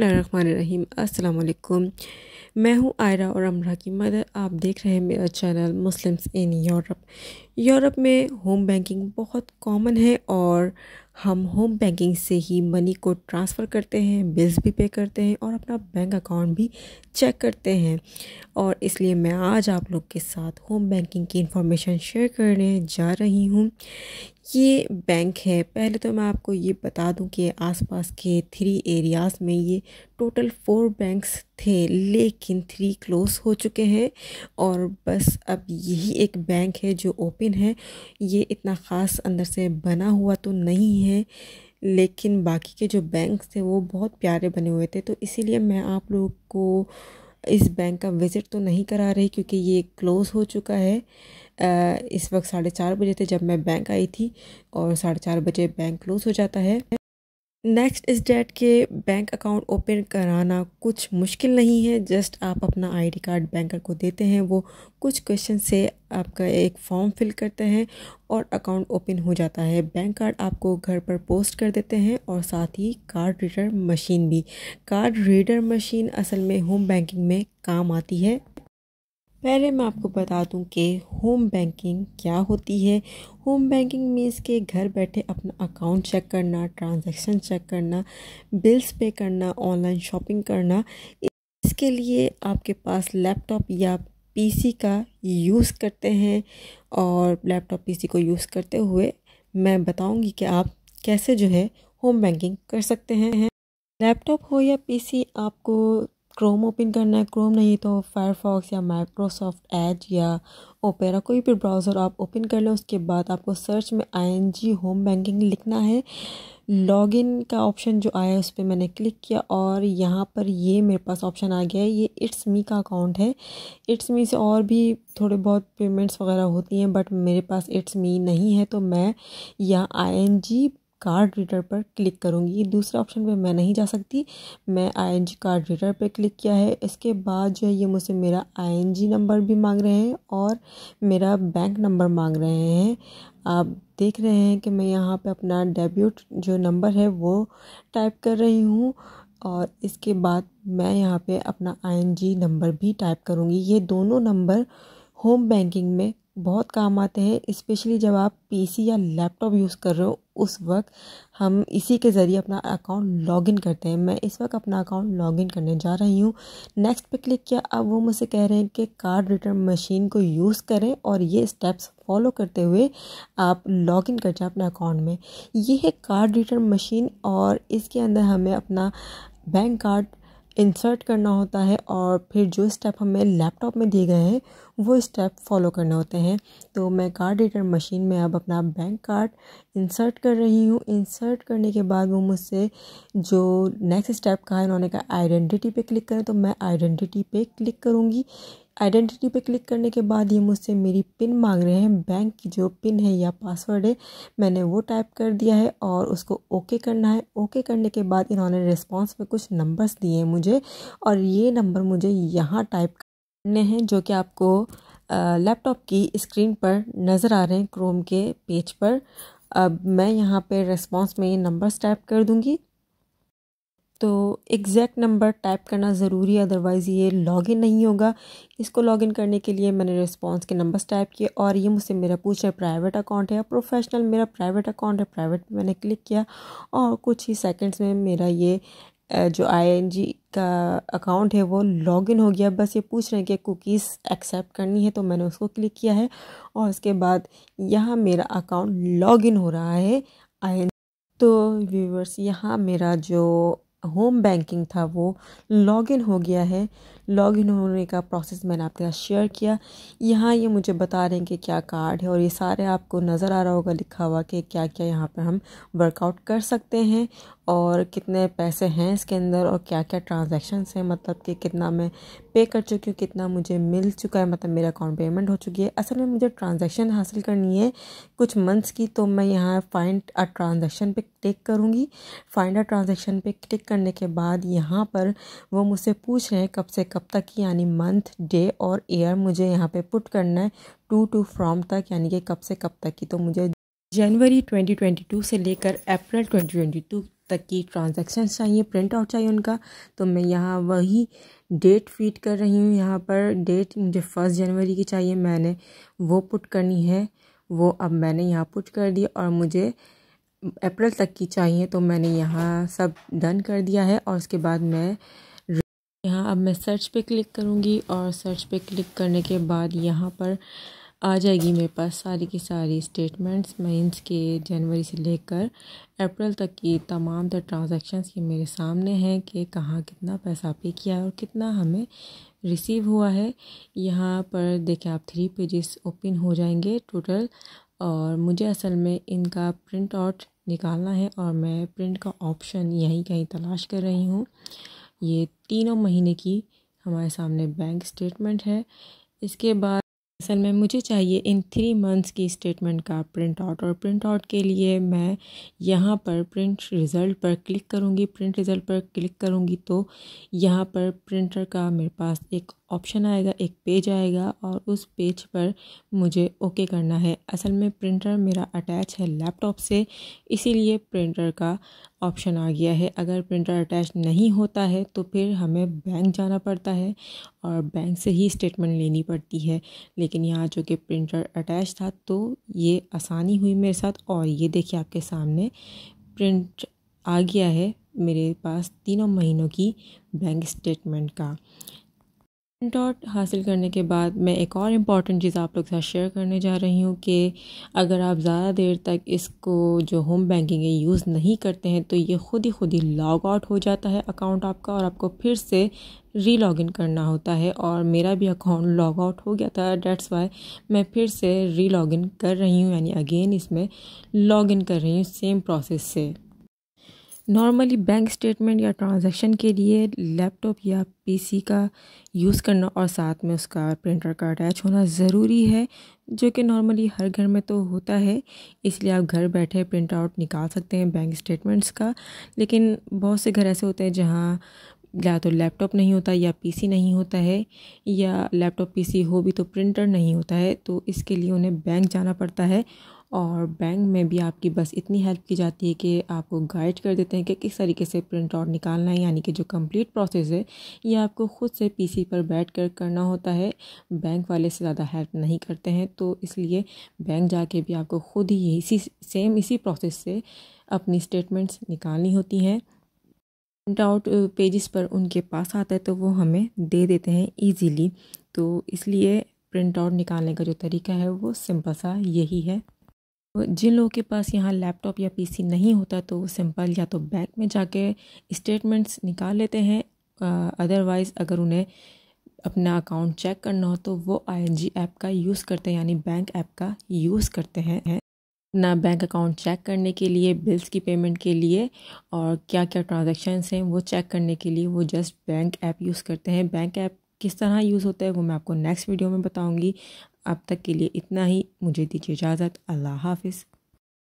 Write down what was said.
अस्सलाम वालेकुम मैं हूं आयरा और अमरा की मदर आप देख रहे हैं मेरा channel Muslims in Europe Europe में होम बैंकिंग बहुत कॉमन है और हम होम बैंकिंग से ही मनी को ट्रांसफ़र करते हैं बिल्स भी पे करते हैं और अपना बैंक अकाउंट भी चेक करते हैं और इसलिए मैं आज आप लोग के साथ होम बैंकिंग की इन्फॉर्मेशन शेयर करने जा रही हूँ ये बैंक है पहले तो मैं आपको ये बता दूं कि आसपास के थ्री एरियाज़ में ये टोटल फोर बैंक्स थे लेकिन थ्री क्लोज हो चुके हैं और बस अब यही एक बैंक है जो ओपन है ये इतना ख़ास अंदर से बना हुआ तो नहीं है नहीं है लेकिन बाकी के जो बैंक थे वो बहुत प्यारे बने हुए थे तो इसीलिए मैं आप लोग को इस बैंक का विज़िट तो नहीं करा रही क्योंकि ये क्लोज़ हो चुका है इस वक्त साढ़े चार बजे थे जब मैं बैंक आई थी और साढ़े चार बजे बैंक क्लोज़ हो जाता है नेक्स्ट इस डेट के बैंक अकाउंट ओपन कराना कुछ मुश्किल नहीं है जस्ट आप अपना आईडी कार्ड बैंकर को देते हैं वो कुछ क्वेश्चन से आपका एक फॉर्म फिल करते हैं और अकाउंट ओपन हो जाता है बैंक कार्ड आपको घर पर पोस्ट कर देते हैं और साथ ही कार्ड रीडर मशीन भी कार्ड रीडर मशीन असल में होम बैंकिंग में काम आती है पहले मैं आपको बता दूं कि होम बैंकिंग क्या होती है होम बैंकिंग मीन्स के घर बैठे अपना अकाउंट चेक करना ट्रांजैक्शन चेक करना बिल्स पे करना ऑनलाइन शॉपिंग करना इसके लिए आपके पास लैपटॉप या पीसी का यूज़ करते हैं और लैपटॉप पीसी को यूज़ करते हुए मैं बताऊंगी कि आप कैसे जो है होम बैंकिंग कर सकते हैं लैपटॉप हो या पीसी आपको क्रोम ओपन करना है क्रोम नहीं तो फायरफॉक्स या माइक्रोसॉफ्ट एज या ओपेरा कोई भी ब्राउज़र आप ओपन कर लें उसके बाद आपको सर्च में आई होम बैंकिंग लिखना है लॉगिन का ऑप्शन जो आया उस पर मैंने क्लिक किया और यहाँ पर ये मेरे पास ऑप्शन आ गया है ये इट्स मी का अकाउंट है इट्स मी से और भी थोड़े बहुत पेमेंट्स वगैरह होती हैं बट मेरे पास इट्स मी नहीं है तो मैं यहाँ I N G card reader पर क्लिक करूँगी ये दूसरे ऑप्शन पे मैं नहीं जा सकती मैं आईएनजी कार्ड रीडर पर क्लिक किया है इसके बाद जो है ये मुझसे मेरा आईएनजी नंबर भी मांग रहे हैं और मेरा बैंक नंबर मांग रहे हैं आप देख रहे हैं कि मैं यहाँ पे अपना डेब्यूट जो नंबर है वो टाइप कर रही हूँ और इसके बाद मैं यहाँ पर अपना आई नंबर भी टाइप करूँगी ये दोनों नंबर होम बैंकिंग में बहुत काम आते हैं इस्पेशली जब आप पीसी या लैपटॉप यूज़ कर रहे हो उस वक्त हम इसी के ज़रिए अपना अकाउंट लॉगिन करते हैं मैं इस वक्त अपना अकाउंट लॉगिन करने जा रही हूँ नेक्स्ट पे क्लिक किया अब वो मुझसे कह रहे हैं कि कार्ड रिटर्न मशीन को यूज़ करें और ये स्टेप्स फॉलो करते हुए आप लॉगिन कर जाए अपने अकाउंट में ये है कार्ड रिटर्न मशीन और इसके अंदर हमें अपना बैंक कार्ड इंसर्ट करना होता है और फिर जो स्टेप हमें लैपटॉप में दिए गए हैं वो स्टेप फॉलो करने होते हैं तो मैं कार्ड रीडर मशीन में अब अपना बैंक कार्ड इंसर्ट कर रही हूँ इंसर्ट करने के बाद वो मुझसे जो नेक्स्ट स्टेप कहा है उन्होंने कहा आइडेंटिटी पे क्लिक करें तो मैं आइडेंटिटी पे क्लिक करूँगी आइडेंटिटी पे क्लिक करने के बाद ये मुझसे मेरी पिन मांग रहे हैं बैंक की जो पिन है या पासवर्ड है मैंने वो टाइप कर दिया है और उसको ओके करना है ओके करने के बाद इन्होंने रिस्पॉन्स में कुछ नंबर्स दिए हैं मुझे और ये नंबर मुझे यहाँ टाइप करने हैं जो कि आपको लैपटॉप की स्क्रीन पर नज़र आ रहे हैं क्रोम के पेज पर अब मैं यहाँ पर रिस्पॉन्स में ये नंबर्स टाइप कर दूँगी तो एग्जैक्ट नंबर टाइप करना ज़रूरी है अदरवाइज़ ये लॉगिन नहीं होगा इसको लॉगिन करने के लिए मैंने रिस्पांस के नंबर्स टाइप किए और ये मुझसे मेरा पूछ रहा है प्राइवेट अकाउंट है या प्रोफेशनल मेरा प्राइवेट अकाउंट है प्राइवेट पे मैंने क्लिक किया और कुछ ही सेकंड्स में मेरा ये जो आई का अकाउंट है वो लॉगिन हो गया बस ये पूछ रहे हैं कि कुकीज़ एक्सेप्ट करनी है तो मैंने उसको क्लिक किया है और उसके बाद यहाँ मेरा अकाउंट लॉगिन हो रहा है आई तो व्यूवर्स यहाँ मेरा जो होम बैंकिंग था वो लॉगिन हो गया है लॉगिन होने का प्रोसेस मैंने आपके साथ शेयर किया यहाँ ये मुझे बता रहे हैं कि क्या कार्ड है और ये सारे आपको नज़र आ रहा होगा लिखा हुआ कि क्या क्या यहाँ पर हम वर्कआउट कर सकते हैं और कितने पैसे हैं इसके अंदर और क्या क्या ट्रांजेक्शन्स हैं मतलब कि कितना मैं पे कर चुकी हूँ कितना मुझे मिल चुका है मतलब मेरा अकाउंट पेमेंट हो चुकी है असल में मुझे ट्रांजेक्शन हासिल करनी है कुछ मंथ्स की तो मैं यहाँ फाइंड अ ट्रांजेक्शन पे क्लिक करूँगी फाइंड अ ट्रांज़ेक्शन पे क्लिक करने के बाद यहाँ पर वो मुझसे पूछ रहे हैं कब से कब तक यानी मंथ डे और ईयर मुझे यहाँ पे पुट करना है टू टू फ्रॉम तक यानी कि कब से कब तक की तो मुझे जनवरी 2022 से लेकर अप्रैल 2022 तक की ट्रांजेक्शन चाहिए प्रिंट आउट चाहिए उनका तो मैं यहाँ वही डेट फीड कर रही हूँ यहाँ पर डेट मुझे फर्स्ट जनवरी की चाहिए मैंने वो पुट करनी है वो अब मैंने यहाँ पुट कर दी और मुझे अप्रैल तक की चाहिए तो मैंने यहाँ सब डन कर दिया है और उसके बाद मैं यहाँ अब मैं सर्च पे क्लिक करूँगी और सर्च पे क्लिक करने के बाद यहाँ पर आ जाएगी मेरे पास सारी की सारी स्टेटमेंट्स मीन्स के जनवरी से लेकर अप्रैल तक की तमाम तर ट्रांजेक्शन्स ये मेरे सामने हैं कि कहाँ कितना पैसा पे किया है और कितना हमें रिसीव हुआ है यहाँ पर देखें आप थ्री पेजेस ओपन हो जाएंगे टोटल और मुझे असल में इनका प्रिंट आउट निकालना है और मैं प्रिंट का ऑप्शन यहीं कहीं तलाश कर रही हूँ ये तीनों महीने की हमारे सामने बैंक स्टेटमेंट है इसके बाद असल में मुझे चाहिए इन थ्री मंथ्स की स्टेटमेंट का प्रिंट आउट और प्रिंट आउट के लिए मैं यहाँ पर प्रिंट रिज़ल्ट पर क्लिक करूँगी प्रिंट रिज़ल्ट पर क्लिक करूँगी तो यहाँ पर प्रिंटर का मेरे पास एक ऑप्शन आएगा एक पेज आएगा और उस पेज पर मुझे ओके करना है असल में प्रिंटर मेरा अटैच है लैपटॉप से इसीलिए प्रिंटर का ऑप्शन आ गया है अगर प्रिंटर अटैच नहीं होता है तो फिर हमें बैंक जाना पड़ता है और बैंक से ही स्टेटमेंट लेनी पड़ती है लेकिन यहाँ जो कि प्रिंटर अटैच था तो ये आसानी हुई मेरे साथ और ये देखिए आपके सामने प्रिंट आ गया है मेरे पास तीनों महीनों की बैंक स्टेटमेंट का डॉट हासिल करने के बाद मैं एक और इम्पॉर्टेंट चीज़ आप लोग के साथ शेयर करने जा रही हूँ कि अगर आप ज़्यादा देर तक इसको जो होम बैंकिंग है यूज़ नहीं करते हैं तो ये ख़ुद ही ख़ुद ही लॉग आउट हो जाता है अकाउंट आपका और आपको फिर से री लॉग इन करना होता है और मेरा भी अकाउंट लॉग आउट हो गया था डेट्स वाई मैं फिर से री लॉग इन कर रही हूँ यानी अगेन इसमें लॉग इन कर रही हूँ सेम प्रोसेस से नॉर्मली बैंक स्टेटमेंट या ट्रांजैक्शन के लिए लैपटॉप या पीसी का यूज़ करना और साथ में उसका प्रिंटर का अटैच होना ज़रूरी है जो कि नॉर्मली हर घर में तो होता है इसलिए आप घर बैठे प्रिंट आउट निकाल सकते हैं बैंक स्टेटमेंट्स का लेकिन बहुत से घर ऐसे होते हैं जहाँ या तो लैपटॉप नहीं होता या पीसी नहीं होता है या लैपटॉप पीसी हो भी तो प्रिंटर नहीं होता है तो इसके लिए उन्हें बैंक जाना पड़ता है और बैंक में भी आपकी बस इतनी हेल्प की जाती है कि आपको गाइड कर देते हैं कि किस तरीके से प्रिंट आउट निकालना है यानी कि जो कंप्लीट प्रोसेस है ये आपको ख़ुद से पीसी पर बैठ कर करना होता है बैंक वाले से ज़्यादा हेल्प नहीं करते हैं तो इसलिए बैंक जाके भी आपको ख़ुद ही इसी सेम इसी प्रोसेस से अपनी स्टेटमेंट्स निकालनी होती हैं प्रिंट आउट पेजेस पर उनके पास आता है तो वो हमें दे देते हैं ईजीली तो इसलिए प्रिंट आउट निकालने का जो तरीका है वो सिंपल सा यही है जिन लोगों के पास यहाँ लैपटॉप या पीसी नहीं होता तो वो सिंपल या तो बैंक में जाके स्टेटमेंट्स निकाल लेते हैं अदरवाइज़ अगर उन्हें अपना अकाउंट चेक करना हो तो वो आई ऐप का यूज़ करते हैं यानी बैंक ऐप का यूज़ करते हैं ना बैंक अकाउंट चेक करने के लिए बिल्स की पेमेंट के लिए और क्या क्या ट्रांजेक्शन्स हैं वो चेक करने के लिए वो जस्ट बैंक ऐप यूज़ करते हैं बैंक ऐप किस तरह यूज़ होता है वो मैं आपको नेक्स्ट वीडियो में बताऊंगी अब तक के लिए इतना ही मुझे दीजिए इजाज़त अल्लाह हाफिज़